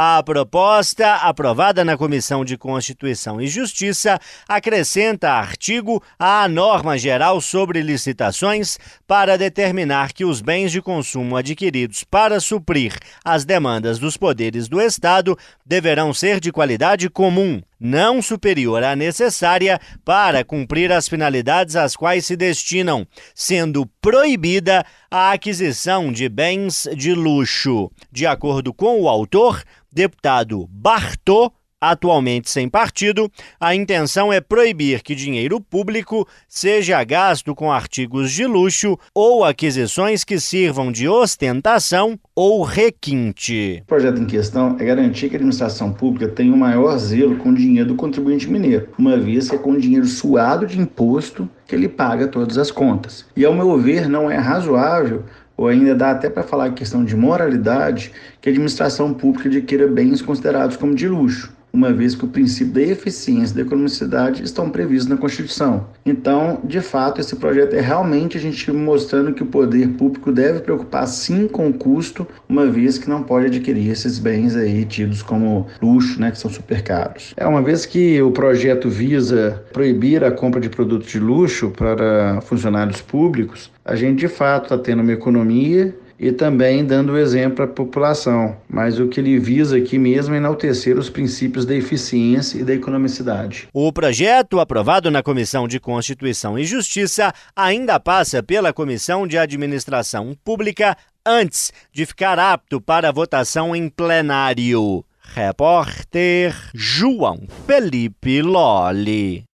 A proposta, aprovada na Comissão de Constituição e Justiça, acrescenta artigo à norma geral sobre licitações para determinar que os bens de consumo adquiridos para suprir as demandas dos poderes do Estado deverão ser de qualidade comum, não superior à necessária para cumprir as finalidades às quais se destinam, sendo proibida a aquisição de bens de luxo. De acordo com o autor, deputado Bartô, Atualmente sem partido, a intenção é proibir que dinheiro público seja gasto com artigos de luxo ou aquisições que sirvam de ostentação ou requinte. O projeto em questão é garantir que a administração pública tenha o maior zelo com o dinheiro do contribuinte mineiro, uma vez que é com dinheiro suado de imposto que ele paga todas as contas. E ao meu ver, não é razoável ou ainda dá até para falar questão de moralidade, que a administração pública adquira bens considerados como de luxo, uma vez que o princípio da eficiência e da economicidade estão previstos na Constituição. Então, de fato, esse projeto é realmente a gente mostrando que o poder público deve preocupar sim com o custo, uma vez que não pode adquirir esses bens aí tidos como luxo, né, que são super caros. É uma vez que o projeto visa proibir a compra de produtos de luxo, para funcionários públicos, a gente de fato está tendo uma economia e também dando exemplo à população, mas o que ele visa aqui mesmo é enaltecer os princípios da eficiência e da economicidade. O projeto, aprovado na Comissão de Constituição e Justiça, ainda passa pela Comissão de Administração Pública antes de ficar apto para votação em plenário. Repórter João Felipe Lolli.